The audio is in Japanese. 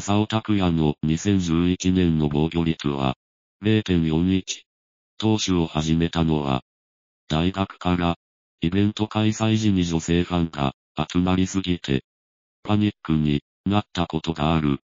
浅尾拓也の2011年の防御率は0.41。投手を始めたのは、大学から、イベント開催時に女性ファンが集まりすぎて、パニックになったことがある。